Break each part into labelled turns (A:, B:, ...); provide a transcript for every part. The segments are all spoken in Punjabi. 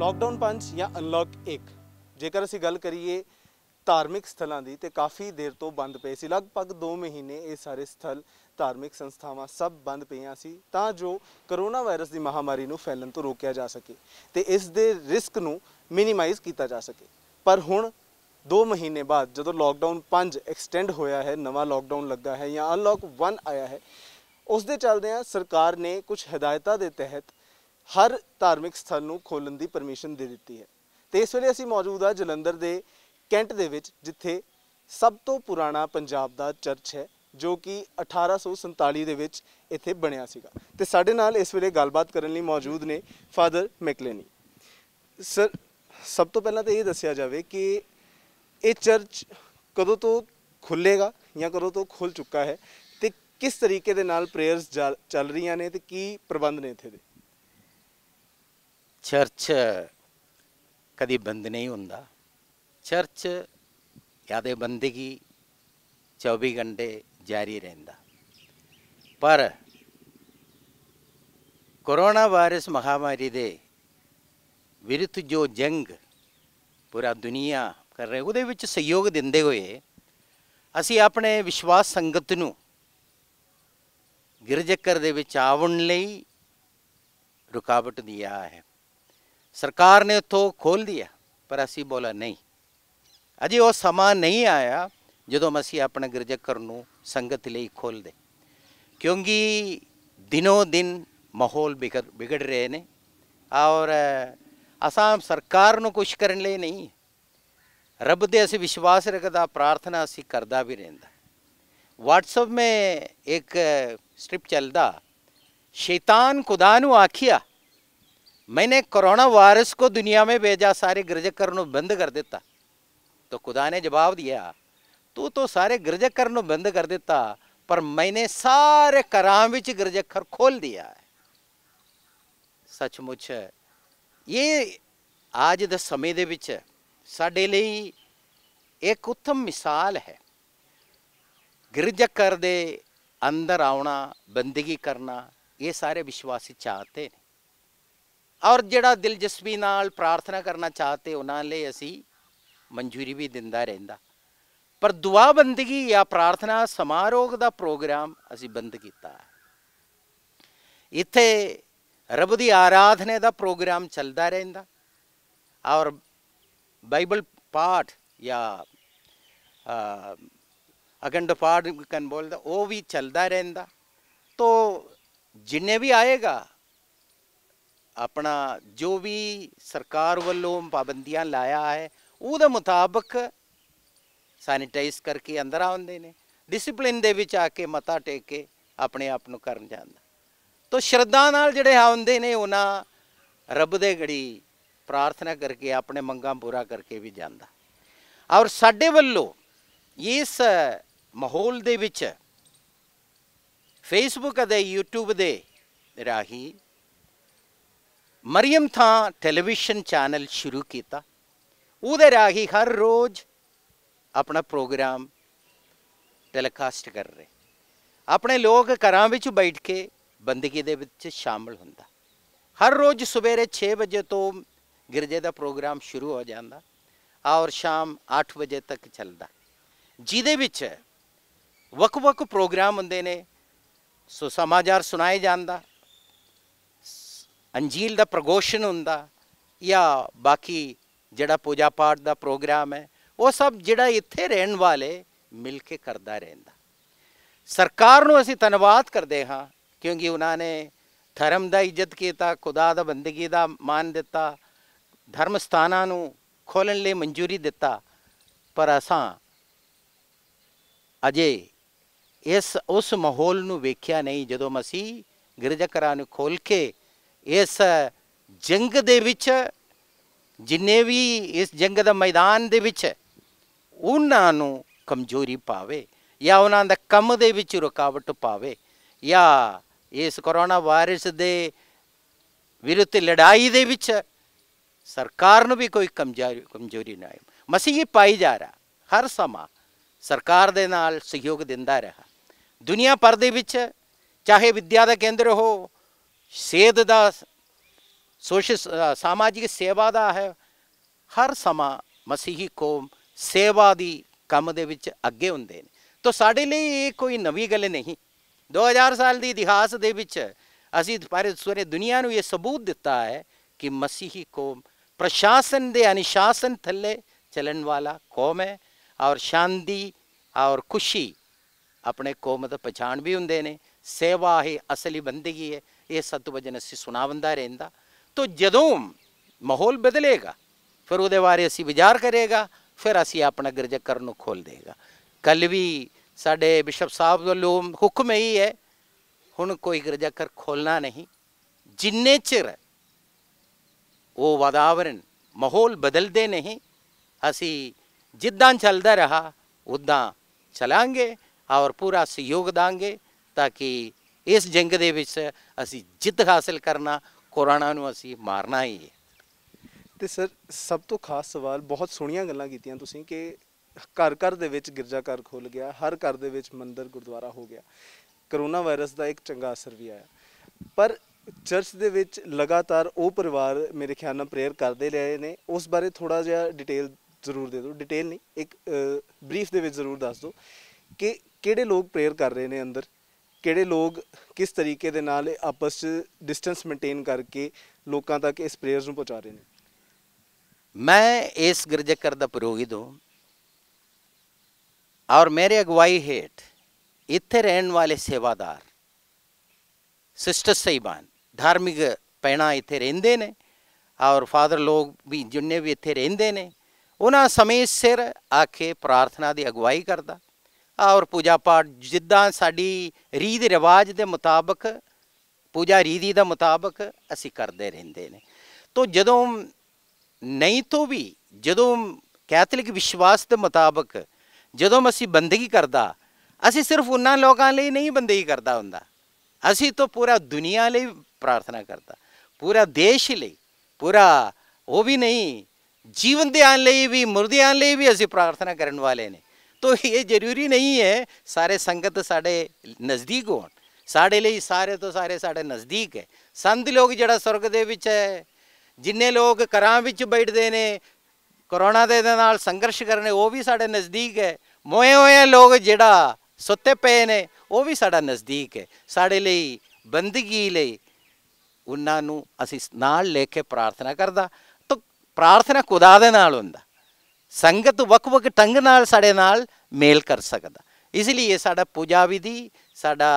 A: ਲਾਕਡਾਊਨ 5 ਜਾਂ ਅਨਲੌਕ 1 ਜੇਕਰ ਅਸੀਂ ਗੱਲ ਕਰੀਏ ਧਾਰਮਿਕ ਸਥਲਾਂ ਦੀ ਤੇ ਕਾਫੀ ਦੇਰ ਤੋਂ ਬੰਦ ਪਏ ਸੀ ਲਗਭਗ 2 ਮਹੀਨੇ ਇਹ ਸਾਰੇ ਸਥਲ ਧਾਰਮਿਕ ਸੰਸਥਾਵਾਂ ਸਭ ਬੰਦ ਪਈਆਂ ਸੀ ਤਾਂ ਜੋ ਕਰੋਨਾ ਵਾਇਰਸ ਦੀ ਮਹਾਮਾਰੀ ਨੂੰ ਫੈਲਣ ਤੋਂ ਰੋਕਿਆ ਜਾ ਸਕੇ ਤੇ ਇਸ ਦੇ ਰਿਸਕ ਨੂੰ ਮਿਨੀਮਾਈਜ਼ ਕੀਤਾ ਜਾ ਸਕੇ ਪਰ ਹੁਣ 2 ਮਹੀਨੇ ਬਾਅਦ ਜਦੋਂ ਲਾਕਡਾਊਨ 5 ਐਕਸਟੈਂਡ ਹੋਇਆ ਹੈ ਨਵਾਂ ਲਾਕਡਾਊਨ ਲੱਗਾ ਹੈ ਜਾਂ ਅਨਲੌਕ 1 ਆਇਆ ਹੈ ਉਸ ਦੇ ਚੱਲਦੇ ਆ ਸਰਕਾਰ ਨੇ ਕੁਝ ਹਦਾਇਤਾਂ ਦੇ ਤਹਿਤ ਹਰ ਧਾਰਮਿਕ ਸਥਲ ਨੂੰ ਖੋਲਣ ਦੀ ਪਰਮਿਸ਼ਨ ਦੇ ਦਿੱਤੀ ਹੈ ਤੇ ਇਸ ਵੇਲੇ ਅਸੀਂ ਮੌਜੂਦ ਆ ਜਲੰਧਰ ਦੇ ਕੈਂਟ ਦੇ ਵਿੱਚ ਜਿੱਥੇ ਸਭ ਤੋਂ ਪੁਰਾਣਾ ਪੰਜਾਬ ਦਾ ਚਰਚ ਹੈ ਜੋ ਕਿ 1847 ਦੇ ਵਿੱਚ ਇੱਥੇ ਬਣਿਆ ਸੀਗਾ ਤੇ ਸਾਡੇ ਨਾਲ ਇਸ ਵੇਲੇ ਗੱਲਬਾਤ ਕਰਨ ਲਈ ਮੌਜੂਦ ਨੇ ਫਾਦਰ ਮੈਕਲੇਨੀ ਸਰ ਸਭ ਤੋਂ ਪਹਿਲਾਂ ਤਾਂ ਇਹ ਦੱਸਿਆ ਜਾਵੇ ਕਿ ਇਹ ਚਰਚ ਕਦੋਂ ਤੋਂ ਖੁੱਲੇਗਾ ਜਾਂ ਕਦੋਂ ਤੋਂ ਖੁੱਲ ਚੁੱਕਾ ਹੈ ਤੇ ਕਿਸ ਤਰੀਕੇ ਦੇ ਨਾਲ ਪ੍ਰੇਅਰਸ ਚੱਲ ਰਹੀਆਂ ਨੇ ਤੇ ਕੀ ਪ੍ਰਬੰਧ ਨੇ ਇੱਥੇ ਦੇ
B: ਚਰਚ ਕਦੀ ਬੰਦ ਨਹੀਂ ਹੁੰਦਾ ਚਰਚ ਯਾਦੇ ਬੰਦਗੀ 24 ਘੰਟੇ ਜਾਰੀ ਰਹਿੰਦਾ ਪਰ ਕੋਰੋਨਾ ਵਾਇਰਸ ਮਹਾਮਾਰੀ ਦੇ ਵਿਰੁੱਧ ਜੋ ਜੰਗ ਪੂਰਾ ਦੁਨੀਆ ਕਰ ਰਹੀ ਉਹਦੇ ਵਿੱਚ ਸਹਿਯੋਗ ਦਿੰਦੇ ਹੋਏ ਅਸੀਂ ਆਪਣੇ ਵਿਸ਼ਵਾਸ ਸੰਗਤ ਨੂੰ ਗਿਰਜਕਰ ਦੇ ਵਿੱਚ ਆਉਣ ਲਈ ਰੁਕਾਵਟ ਦਿਆ ਹੈ ਸਰਕਾਰ ਨੇ ਉੱਥੋਂ ਖੋਲ ਦਿਆ ਪਰ ਅਸੀਂ ਬੋਲਾ ਨਹੀਂ ਅਜੇ ਉਹ ਸਮਾਂ ਨਹੀਂ ਆਇਆ ਜਦੋਂ ਅਸੀਂ ਆਪਣੇ ਗਿਰਜਕਰ ਨੂੰ ਸੰਗਤ ਲਈ ਖੋਲ ਦੇ ਕਿਉਂਕਿ ਦਿਨੋ ਦਿਨ ਮਾਹੌਲ ਵਿਗੜ ਰਹੇ ਨੇ ਔਰ ਅਸਾਂ ਸਰਕਾਰ ਨੂੰ ਕੁਝ ਕਰਨ ਲਈ ਨਹੀਂ ਰੱਬ ਦੇ ਅਸੀਂ ਵਿਸ਼ਵਾਸ ਰੱਖਦਾ ਪ੍ਰਾਰਥਨਾ ਅਸੀਂ ਕਰਦਾ ਵੀ ਰਹਿੰਦਾ WhatsApp ਮੇ ਇੱਕ ਸਟ੍ਰਿਪ ਚੱਲਦਾ ਸ਼ੈਤਾਨ ਖੁਦਾ ਨੂੰ ਆਖਿਆ मैंने कोरोना वायरस को दुनिया में भेजा सारे गिरज करनो बंद कर देता तो खुदा ने जवाब दिया ਤੂੰ ਤੋਂ ਸਾਰੇ ਗਿਰਜਖਰ ਨੂੰ ਬੰਦ ਕਰ ਦਿੱਤਾ ਪਰ ਮੈਨੇ ਸਾਰੇ ਘਰਾਂ ਵਿੱਚ ਗਿਰਜਖਰ ਖੋਲ ਦਿਆ ਹੈ ਸੱਚਮੁੱਚ ਇਹ ਅੱਜ ਦੇ ਸਮੇਂ ਦੇ ਵਿੱਚ ਸਾਡੇ ਲਈ ਇੱਕ ਉੱਤਮ ਮਿਸਾਲ ਹੈ ਗਿਰਜਖਰ ਦੇ ਅੰਦਰ ਆਉਣਾ ਬੰਦਗੀ ਕਰਨਾ ਇਹ ਸਾਰੇ ਵਿਸ਼ਵਾਸੀ ਚਾਹਤੇ ਨੇ ਔਰ ਜਿਹੜਾ ਦਿਲਜਸਪੀ ਨਾਲ ਪ੍ਰਾਰਥਨਾ ਕਰਨਾ ਚਾਹਤੇ ਉਹਨਾਂ ਲਈ ਅਸੀਂ ਮਨਜ਼ੂਰੀ ਵੀ ਦਿੰਦਾ ਰਹਿੰਦਾ ਪਰ ਦੁਆ ਬੰਦਗੀ ਜਾਂ ਪ੍ਰਾਰਥਨਾ ਸਮਾਰੋਹ ਦਾ ਪ੍ਰੋਗਰਾਮ ਅਸੀਂ ਬੰਦ ਕੀਤਾ ਇੱਥੇ ਰੱਬ ਦੀ ਆਰਾਧਨਾ ਦਾ ਪ੍ਰੋਗਰਾਮ ਚੱਲਦਾ ਰਹਿੰਦਾ ਔਰ ਬਾਈਬਲ ਪਾਠ ਜਾਂ ਅਗੰਡ ਪਾਠ ਕਨ ਬੋਲਦਾ ਉਹ ਵੀ ਚੱਲਦਾ ਰਹਿੰਦਾ ਤੋ ਜਿੰਨੇ ਵੀ ਆਏਗਾ ਆਪਣਾ ਜੋ ਵੀ ਸਰਕਾਰ ਵੱਲੋਂ ਪਾਬੰਦੀਆਂ ਲਾਇਆ ਹੈ ਉਹਦੇ ਮੁਤਾਬਕ ਸੈਨੀਟਾਈਜ਼ ਕਰਕੇ ਅੰਦਰ ਆਉਂਦੇ ਨੇ ਡਿਸਪਲਿਨ ਦੇ ਵਿੱਚ ਆ ਕੇ ਮਤਾ ਟੇਕ ਕੇ ਆਪਣੇ ਆਪ ਨੂੰ ਕਰਨ ਜਾਂਦਾ ਤੋ ਸ਼ਰਧਾ ਨਾਲ ਜਿਹੜੇ ਆਉਂਦੇ ਨੇ ਉਹਨਾਂ ਰੱਬ ਦੇ ਘੜੀ ਪ੍ਰਾਰਥਨਾ ਕਰਕੇ ਆਪਣੇ ਮੰਗਾਂ ਪੂਰਾ ਕਰਕੇ ਵੀ ਜਾਂਦਾ ਔਰ ਸਾਡੇ ਵੱਲੋਂ ਇਸ ਮਾਹੌਲ ਦੇ ਵਿੱਚ ਫੇਸਬੁੱਕ ਅਤੇ YouTube ਦੇ ਰਾਹੀਂ ਮਰੀਮ ਥਾਂ ਟੈਲੀਵਿਜ਼ਨ ਚੈਨਲ ਸ਼ੁਰੂ ਕੀਤਾ ਉਹਦੇ ਰਾਹੀਂ ਹਰ ਰੋਜ਼ ਆਪਣਾ ਪ੍ਰੋਗਰਾਮ ਟੈਲੀਕਾਸਟ ਕਰ ਰਹੇ ਆਪਣੇ ਲੋਕ ਘਰਾਂ ਵਿੱਚ ਬੈਠ ਕੇ ਬੰਦਗੀ ਦੇ ਵਿੱਚ ਸ਼ਾਮਲ ਹੁੰਦਾ ਹਰ ਰੋਜ਼ ਸਵੇਰੇ 6 ਵਜੇ ਤੋਂ ਗਿਰਜੇ ਦਾ ਪ੍ਰੋਗਰਾਮ ਸ਼ੁਰੂ ਹੋ ਜਾਂਦਾ ਔਰ ਸ਼ਾਮ 8 ਵਜੇ ਤੱਕ ਚੱਲਦਾ ਜਿਹਦੇ ਵਿੱਚ ਵਕ-ਵਕ ਪ੍ਰੋਗਰਾਮ ਹੁੰਦੇ ਨੇ ਸੋ ਸਮਾਚਾਰ ਸੁਣਾਏ ਜਾਂਦਾ ਅੰਜੀਲ ਦਾ ਪ੍ਰਗੋਸ਼ਨ ਹੁੰਦਾ ਜਾਂ ਬਾਕੀ ਜਿਹੜਾ ਪੂਜਾ ਪਾਠ ਦਾ ਪ੍ਰੋਗਰਾਮ ਹੈ ਉਹ ਸਭ ਜਿਹੜਾ ਇੱਥੇ ਰਹਿਣ ਵਾਲੇ ਮਿਲ ਕੇ ਕਰਦਾ ਰਹਿੰਦਾ ਸਰਕਾਰ ਨੂੰ ਅਸੀਂ ਧੰਨਵਾਦ ਕਰਦੇ ਹਾਂ ਕਿਉਂਕਿ ਉਹਨਾਂ ਨੇ ਧਰਮ ਦਾ ਇੱਜ਼ਤ ਕੀਤਾ ਖੁਦਾ ਦਾ ਬੰਦਗੀ ਦਾ ਮਾਨ ਦਿੱਤਾ ਧਰਮ ਸਥਾਨਾਂ ਨੂੰ ਖੋਲਣ ਲਈ ਮਨਜ਼ੂਰੀ ਦਿੱਤਾ ਪਰ ਅਸਾਂ ਅਜੇ ਇਸ ਉਸ ਮਾਹੌਲ ਨੂੰ ਵੇਖਿਆ ਨਹੀਂ ਜਦੋਂ ਮਸੀਹ ਗਿਰਜਕਰਾਂ ਨੂੰ ਖੋਲ ਕੇ ਇਸ ਜੰਗ ਦੇ ਵਿੱਚ ਜਿੰਨੇ ਵੀ ਇਸ ਜੰਗ ਦਾ ਮੈਦਾਨ ਦੇ ਵਿੱਚ ਉਹਨਾਂ ਨੂੰ ਕਮਜ਼ੋਰੀ ਪਾਵੇ ਜਾਂ ਉਹਨਾਂ ਦਾ ਕੰਮ ਦੇ ਵਿੱਚ ਰੁਕਾਵਟ ਪਾਵੇ ਜਾਂ ਇਸ ਕਰੋਨਾ ਵਾਇਰਸ ਦੇ ਵਿਰੁੱਧ ਲੜਾਈ ਦੇ ਵਿੱਚ ਸਰਕਾਰ ਨੂੰ ਵੀ ਕੋਈ ਕਮਜ਼ੋਰੀ ਕਮਜ਼ੋਰੀ ਨਾ ਆਏ ਮਸੀਹ ਪਾਈ ਜਾ ਰਿਹਾ ਹਰ ਸਮਾਂ ਸਰਕਾਰ ਦੇ ਨਾਲ ਸਹਿਯੋਗ ਦਿੰਦਾ ਰਿਹਾ ਦੁਨੀਆ ਪਰ ਦੇ ਵਿੱਚ ਚਾਹੇ ਵਿਦਿਆ ਦਾ ਕੇਂਦਰ ਹੋ ਸੇਧ ਦਾ ਸੋਸ਼ਲ ਸਮਾਜਿਕ ਸੇਵਾ ਦਾ ਹੈ ਹਰ ਸਮਾਂ ਮਸੀਹੀ ਕੌਮ ਸੇਵਾ ਦੀ ਕੰਮ ਦੇ ਵਿੱਚ ਅੱਗੇ ਹੁੰਦੇ ਨੇ ਤਾਂ ਸਾਡੇ ਲਈ ਇਹ ਕੋਈ ਨਵੀਂ ਗੱਲ ਨਹੀਂ 2000 ਸਾਲ ਦੀ ਇਤਿਹਾਸ ਦੇ ਵਿੱਚ ਅਸੀਂ ਪਰ ਸੂਰੇ ਦੁਨੀਆ ਨੂੰ ਇਹ ਸਬੂਤ ਦਿੱਤਾ ਹੈ ਕਿ ਮਸੀਹੀ ਕੌਮ ਪ੍ਰਸ਼ਾਸਨ ਦੇ ਅਨਿਸ਼ਾਸਨ ਥੱਲੇ ਚੱਲਣ ਵਾਲਾ ਕੌਮ ਹੈ ਔਰ ਸ਼ਾਂਤੀ ਔਰ ਖੁਸ਼ੀ ਆਪਣੇ ਕੌਮ ਦਾ ਪਛਾਣ ਵੀ ਹੁੰਦੇ ਨੇ ਸੇਵਾ ਹੀ ਅਸਲੀ ਬੰਦਗੀ ਹੈ ਇਹ ਸਤਵਜਨ ਅਸੀਂ ਸੁਣਾਵੰਦਾ ਰਹਿੰਦਾ ਤੋ ਜਦੋਂ ਮਾਹੌਲ ਬਦਲੇਗਾ ਫਿਰ ਉਹਦੇ ਬਾਰੇ ਅਸੀਂ ਵਿਚਾਰ ਕਰੇਗਾ ਫਿਰ ਅਸੀਂ ਆਪਣਾ ਗਿਰਜਾ ਕਰਨ ਨੂੰ ਖੋਲ ਦੇਗਾ ਕੱਲ ਵੀ ਸਾਡੇ ਬਿਸ਼ਪ ਸਾਹਿਬ ਲੋਮ ਹੁਕਮ ਹੀ ਹੈ ਹੁਣ ਕੋਈ ਗਿਰਜਾ ਕਰ ਖੋਲਣਾ ਨਹੀਂ ਜਿੰਨੇ ਚਿਰ ਉਹ ਵਾਤਾਵਰਣ ਮਾਹੌਲ ਬਦਲਦੇ ਨਹੀਂ ਅਸੀਂ ਜਿੱਦਾਂ ਚੱਲਦਾ ਰਹਾ ਉਦਾਂ ਚਲਾਂਗੇ ਔਰ ਪੂਰਾ ਸਹਿਯੋਗ ਦਾਂਗੇ ਤਾਂ ਕਿ ਇਸ ਜੰਗ ਦੇ ਵਿੱਚ ਅਸੀਂ ਜਿੱਤ ਹਾਸਲ ਕਰਨਾ ਕੋਰੋਨਾ ਨੂੰ ਅਸੀਂ ਮਾਰਨਾ ਹੀ ਹੈ
A: ਤੇ ਸਰ ਸਭ ਤੋਂ ਖਾਸ ਸਵਾਲ ਬਹੁਤ ਸੋਹਣੀਆਂ ਗੱਲਾਂ ਕੀਤੀਆਂ ਤੁਸੀਂ ਕਿ ਘਰ ਘਰ ਦੇ ਵਿੱਚ ਗਿਰਜਾ ਘਰ ਖੁੱਲ ਗਿਆ ਹਰ ਘਰ ਦੇ ਵਿੱਚ ਮੰਦਿਰ ਗੁਰਦੁਆਰਾ ਹੋ ਗਿਆ ਕਰੋਨਾ ਵਾਇਰਸ ਦਾ ਇੱਕ ਚੰਗਾ ਅਸਰ ਵੀ ਆਇਆ ਪਰ ਚਰਚ ਦੇ ਵਿੱਚ ਲਗਾਤਾਰ ਉਹ ਪਰਿਵਾਰ ਮੇਰੇ ਖਿਆਲ ਨਾਲ ਪ੍ਰੇਅਰ ਕਰਦੇ ਰਹੇ ਨੇ ਉਸ ਬਾਰੇ ਥੋੜਾ ਜਿਹਾ ਡਿਟੇਲ ਜ਼ਰੂਰ ਦੇ ਦਿਓ ਡਿਟੇਲ ਨਹੀਂ ਇੱਕ ਬਰੀਫ ਦੇ ਵਿੱਚ ਜ਼ਰੂਰ ਦੱਸ ਦਿਓ ਕਿ ਕਿਹੜੇ ਲੋਕ ਪ੍ਰੇਅਰ ਕਰ ਰਹੇ ਨੇ ਅੰਦਰ ਕਿਹੜੇ ਲੋਕ ਕਿਸ ਤਰੀਕੇ ਦੇ ਨਾਲ ਆਪਸ ਵਿੱਚ ਡਿਸਟੈਂਸ ਮੇਨਟੇਨ ਕਰਕੇ ਲੋਕਾਂ ਤੱਕ ਇਸ ਪ੍ਰੇਅਰਸ ਨੂੰ ਪਹੁੰਚਾ ਰਹੇ ਨੇ ਮੈਂ
B: ਇਸ ਗਿਰਜਕਰ ਦਾ ਪੁਰੋਹਿਤ ਦੋ ਔਰ ਮੇਰੇ ਅਗਵਾਈ ਹੇਠ ਇੱਥੇ ਰਹਿਣ ਵਾਲੇ ਸੇਵਾਦਾਰ ਸਿਸਟਰ ਸਹੀਬਾਨ ਧਾਰਮਿਕ ਪੈਣਾ ਇੱਥੇ ਰਹਿੰਦੇ ਨੇ ਔਰ ਫਾਦਰ ਲੋਕ ਵੀ ਜਿੰਨੇ ਵੀ ਇੱਥੇ ਰਹਿੰਦੇ ਨੇ ਉਹਨਾਂ ਸਮੇਂ ਸਿਰ ਆਖੇ ਪ੍ਰਾਰਥਨਾ ਦੀ ਅਗਵਾਈ ਕਰਦਾ ਔਰ ਪੂਜਾ ਪਾਠ ਜਿੱਦਾਂ ਸਾਡੀ ਰੀਤ ਰਿਵਾਜ ਦੇ ਮੁਤਾਬਕ ਪੂਜਾ ਰੀਤੀ ਦਾ ਮੁਤਾਬਕ ਅਸੀਂ ਕਰਦੇ ਰਹਿੰਦੇ ਨੇ ਤੋਂ ਜਦੋਂ ਨਹੀਂ ਤੋਂ ਵੀ ਜਦੋਂ ਕੈਥੋਲਿਕ ਵਿਸ਼ਵਾਸ ਦੇ ਮੁਤਾਬਕ ਜਦੋਂ ਅਸੀਂ ਬੰਦਗੀ ਕਰਦਾ ਅਸੀਂ ਸਿਰਫ ਉਹਨਾਂ ਲੋਕਾਂ ਲਈ ਨਹੀਂ ਬੰਦਗੀ ਕਰਦਾ ਹੁੰਦਾ ਅਸੀਂ ਤਾਂ ਪੂਰਾ ਦੁਨੀਆ ਲਈ ਪ੍ਰਾਰਥਨਾ ਕਰਦਾ ਪੂਰਾ ਦੇਸ਼ ਲਈ ਪੂਰਾ ਉਹ ਵੀ ਨਹੀਂ ਜੀਵਨ ਦੇ ਆਨ ਲਈ ਵੀ ਮਰਦਿਆਂ ਲਈ ਵੀ ਅਸੀਂ ਪ੍ਰਾਰਥਨਾ ਕਰਨ ਵਾਲੇ ਨੇ ਤੋ ਇਹ ਜ਼ਰੂਰੀ ਨਹੀਂ ਹੈ ਸਾਰੇ ਸੰਗਤ ਸਾਡੇ ਨਜ਼ਦੀਕ ਹੋਣ ਸਾਡੇ ਲਈ ਸਾਰੇ ਤੋਂ ਸਾਰੇ ਸਾਡੇ ਨਜ਼ਦੀਕ ਹੈ ਸੰਤ ਲੋਕ ਜਿਹੜਾ ਸੁਰਗ ਦੇ ਵਿੱਚ ਹੈ ਜਿੰਨੇ ਲੋਕ ਘਰਾਂ ਵਿੱਚ ਬੈਠਦੇ ਨੇ ਕਰੋਨਾ ਦੇ ਨਾਲ ਸੰਘਰਸ਼ ਕਰਨੇ ਉਹ ਵੀ ਸਾਡੇ ਨਜ਼ਦੀਕ ਹੈ ਮੋਏ ਹੋਏ ਲੋਕ ਜਿਹੜਾ ਸੁੱਤੇ ਪਏ ਨੇ ਉਹ ਵੀ ਸਾਡਾ ਨਜ਼ਦੀਕ ਹੈ ਸਾਡੇ ਲਈ ਬੰਦਗੀ ਲਈ ਉਹਨਾਂ ਨੂੰ ਅਸੀਂ ਨਾਲ ਲੈ ਕੇ ਪ੍ਰਾਰਥਨਾ ਕਰਦਾ ਤਾਂ ਪ੍ਰਾਰਥਨਾ ਖੁਦਾ ਦੇ ਨਾਲ ਹੁੰਦਾ ਸੰਗਤ ਵੱਖ-ਵੱਖ ਟੰਗ ਨਾਲ ਸਾਡੇ ਨਾਲ ਮੇਲ ਕਰ ਸਕਦਾ ਇਸ ਲਈ ਇਹ ਸਾਡਾ ਪੂਜਾ ਵਿਧੀ ਸਾਡਾ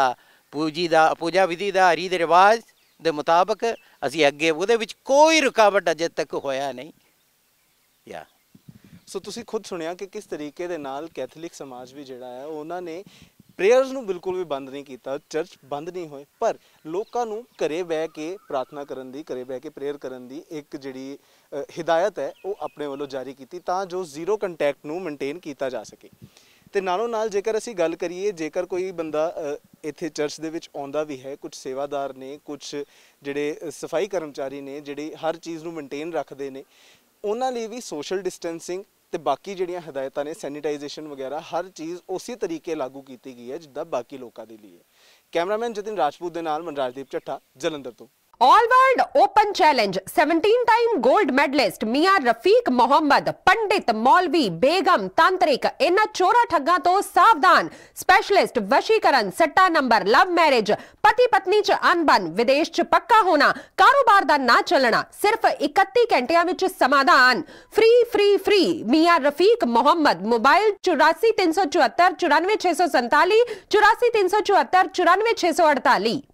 B: ਪੂਜੀ ਦਾ ਪੂਜਾ ਵਿਧੀ ਦਾ ਰੀਤ ਰਿਵਾਜ ਦੇ ਮੁਤਾਬਕ ਅਸੀਂ ਅੱਗੇ ਉਹਦੇ ਵਿੱਚ ਕੋਈ ਰੁਕਾਵਟ
A: ਅਜੇ ਤੱਕ ਹੋਇਆ ਨਹੀਂ ਯਾ ਸੋ ਤੁਸੀਂ ਖੁਦ ਸੁਣਿਆ ਕਿ ਕਿਸ ਤਰੀਕੇ ਦੇ ਨਾਲ ਕੈਥੋਲਿਕ ਸਮਾਜ ਵੀ ਜਿਹੜਾ ਹੈ ਉਹਨਾਂ ਨੇ ਪ੍ਰੇਅਰਸ ਨੂੰ ਬਿਲਕੁਲ ਵੀ ਬੰਦ ਨਹੀਂ ਕੀਤਾ ਚਰਚ ਬੰਦ ਨਹੀਂ ਹੋਏ ਪਰ ਲੋਕਾਂ ਨੂੰ ਘਰੇ ਬਹਿ ਕੇ ਪ੍ਰਾਰਥਨਾ ਕਰਨ ਦੀ ਘਰੇ ਬਹਿ ਕੇ ਪ੍ਰੇਅਰ ਕਰਨ ਦੀ ਇੱਕ ਜਿਹੜੀ ਹਿਦਾਇਤ ਹੈ ਉਹ ਆਪਣੇ ਵੱਲੋਂ ਜਾਰੀ ਕੀਤੀ ਤਾਂ ਜੋ ਜ਼ੀਰੋ ਕੰਟੈਕਟ ਨੂੰ ਮੇਨਟੇਨ ਕੀਤਾ ਜਾ ਸਕੇ ਤੇ ਨਾਲੋਂ ਨਾਲ ਜੇਕਰ ਅਸੀਂ ਗੱਲ ਕਰੀਏ ਜੇਕਰ ਕੋਈ ਬੰਦਾ ਇੱਥੇ ਚਰਚ ਦੇ ਵਿੱਚ ਆਉਂਦਾ ਵੀ ਹੈ ਕੁਝ ਸੇਵਾਦਾਰ ਨੇ ਕੁਝ ਜਿਹੜੇ ਸਫਾਈ ਕਰਮਚਾਰੀ ਨੇ ਜਿਹੜੇ ਹਰ ਚੀਜ਼ ਨੂੰ ਮੇਨਟੇਨ ਰੱਖਦੇ ਨੇ ਉਹਨਾਂ ਲਈ ਵੀ ਸੋਸ਼ਲ ਡਿਸਟੈਂਸਿੰਗ ਤੇ ਬਾਕੀ ਜਿਹੜੀਆਂ ਹਦਾਇਤਾਂ ਨੇ ਸੈਨੀਟਾਈਜੇਸ਼ਨ ਵਗੈਰਾ ਹਰ ਚੀਜ਼ ਉਸੇ ਤਰੀਕੇ ਲਾਗੂ ਕੀਤੀ ਗਈ ਹੈ ਜਿੱਦਾਂ ਬਾਕੀ ਲੋਕਾਂ ਦੇ ਲਈ ਹੈ ਕੈਮਰਾਮੈਨ ਜਤਿਨ ਰਾਜਪੂਤ ਦੇ ਨਾਲ ਮਨਰਾਜਦੀਪ ਝੱਟਾ ਜਲੰਧਰ ਤੋਂ
B: all world open challenge 17 time gold medalist Miyan Rafiq Mohammad पंडित मौलवी बेगम तांत्रिक इन चोरा ठगा तो सावधान स्पेशलिस्ट वशीकरण सट्टा नंबर लव मैरिज पति पत्नी च अनबन विदेश च पक्का होना कारोबार दा ना चलना सिर्फ 31 घंटिया विच समाधान free free free Miyan Rafiq Mohammad mobile 84 374 94 647 84 374 94 648